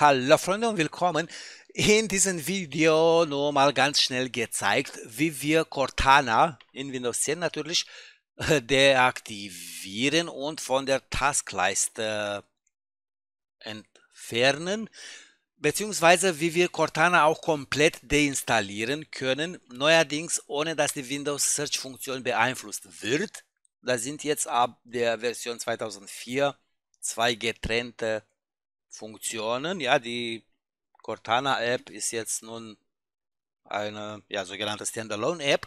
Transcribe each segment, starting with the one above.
Hallo Freunde und willkommen. In diesem Video nur mal ganz schnell gezeigt, wie wir Cortana in Windows 10 natürlich äh, deaktivieren und von der Taskleiste äh, entfernen, beziehungsweise wie wir Cortana auch komplett deinstallieren können, neuerdings ohne dass die Windows Search Funktion beeinflusst wird. Da sind jetzt ab der Version 2004 zwei getrennte Funktionen. Ja, die Cortana-App ist jetzt nun eine ja, sogenannte Standalone-App.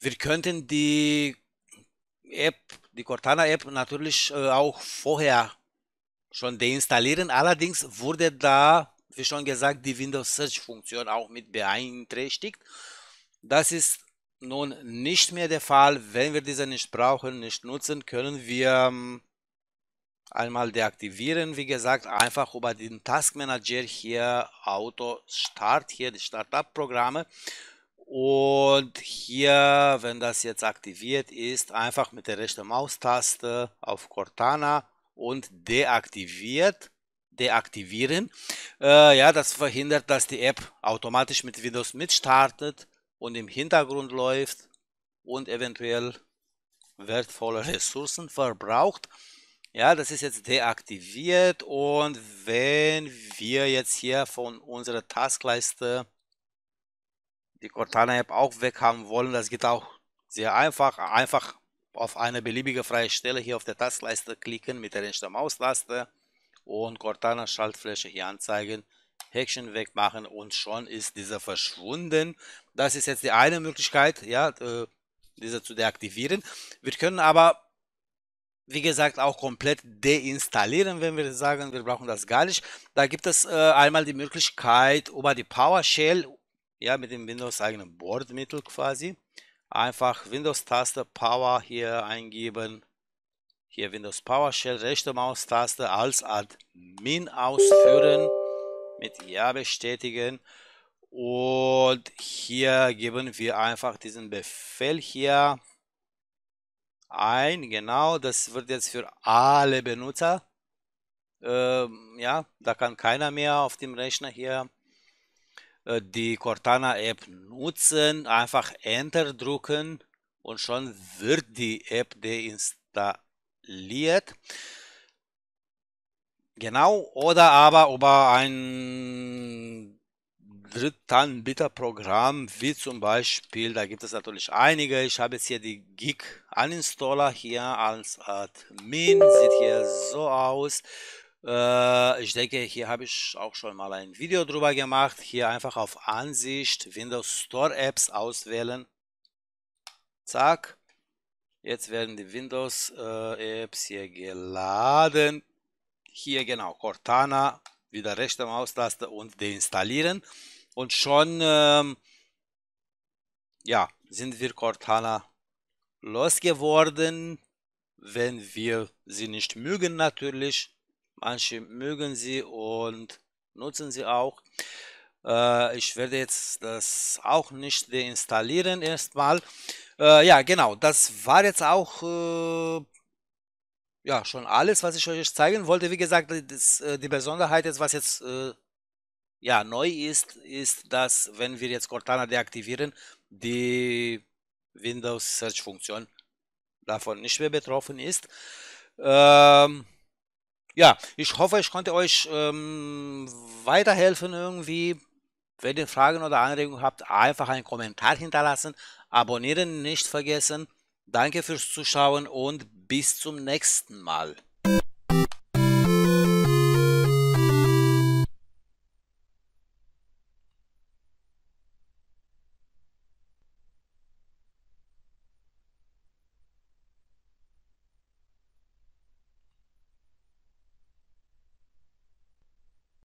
Wir könnten die App, die Cortana-App natürlich äh, auch vorher schon deinstallieren. Allerdings wurde da, wie schon gesagt, die Windows Search-Funktion auch mit beeinträchtigt. Das ist nun nicht mehr der Fall. Wenn wir diese nicht brauchen, nicht nutzen, können wir ähm, einmal deaktivieren. Wie gesagt, einfach über den Task Manager hier Auto Start, hier die Startup-Programme. Und hier, wenn das jetzt aktiviert ist, einfach mit der rechten Maustaste auf Cortana und deaktiviert deaktivieren. Äh, ja, das verhindert, dass die App automatisch mit Windows mitstartet und im Hintergrund läuft und eventuell wertvolle Ressourcen verbraucht. Ja, das ist jetzt deaktiviert und wenn wir jetzt hier von unserer Taskleiste die Cortana-App auch weg haben wollen, das geht auch sehr einfach. Einfach auf eine beliebige freie Stelle hier auf der Taskleiste klicken mit der rechten Maustaste und Cortana Schaltfläche hier anzeigen, Häkchen wegmachen und schon ist dieser verschwunden. Das ist jetzt die eine Möglichkeit, ja, äh, diese zu deaktivieren. Wir können aber wie gesagt, auch komplett deinstallieren, wenn wir sagen, wir brauchen das gar nicht. Da gibt es äh, einmal die Möglichkeit, über die PowerShell, ja, mit dem Windows eigenen Bordmittel quasi, einfach Windows-Taste Power hier eingeben. Hier Windows PowerShell, rechte Maustaste als Admin ausführen, mit Ja bestätigen. Und hier geben wir einfach diesen Befehl hier, ein, genau, das wird jetzt für alle Benutzer. Ähm, ja, da kann keiner mehr auf dem Rechner hier äh, die Cortana-App nutzen. Einfach Enter drücken und schon wird die App deinstalliert. Genau, oder aber über ein Drittanbieterprogramm, wie zum Beispiel, da gibt es natürlich einige. Ich habe jetzt hier die Geek Uninstaller hier als Admin. Sieht hier so aus. Äh, ich denke, hier habe ich auch schon mal ein Video drüber gemacht. Hier einfach auf Ansicht Windows Store Apps auswählen. Zack. Jetzt werden die Windows äh, Apps hier geladen. Hier genau, Cortana wieder rechte Maustaste und deinstallieren. Und schon ähm, ja, sind wir Cortana losgeworden, wenn wir sie nicht mögen natürlich. Manche mögen sie und nutzen sie auch. Äh, ich werde jetzt das auch nicht deinstallieren erstmal. Äh, ja, genau, das war jetzt auch äh, ja, schon alles, was ich euch zeigen wollte. Wie gesagt, das, äh, die Besonderheit jetzt, was jetzt äh, ja, neu ist, ist, dass wenn wir jetzt Cortana deaktivieren, die Windows Search Funktion davon nicht mehr betroffen ist. Ähm, ja, ich hoffe, ich konnte euch ähm, weiterhelfen irgendwie. Wenn ihr Fragen oder Anregungen habt, einfach einen Kommentar hinterlassen. Abonnieren nicht vergessen. Danke fürs Zuschauen und bis zum nächsten Mal.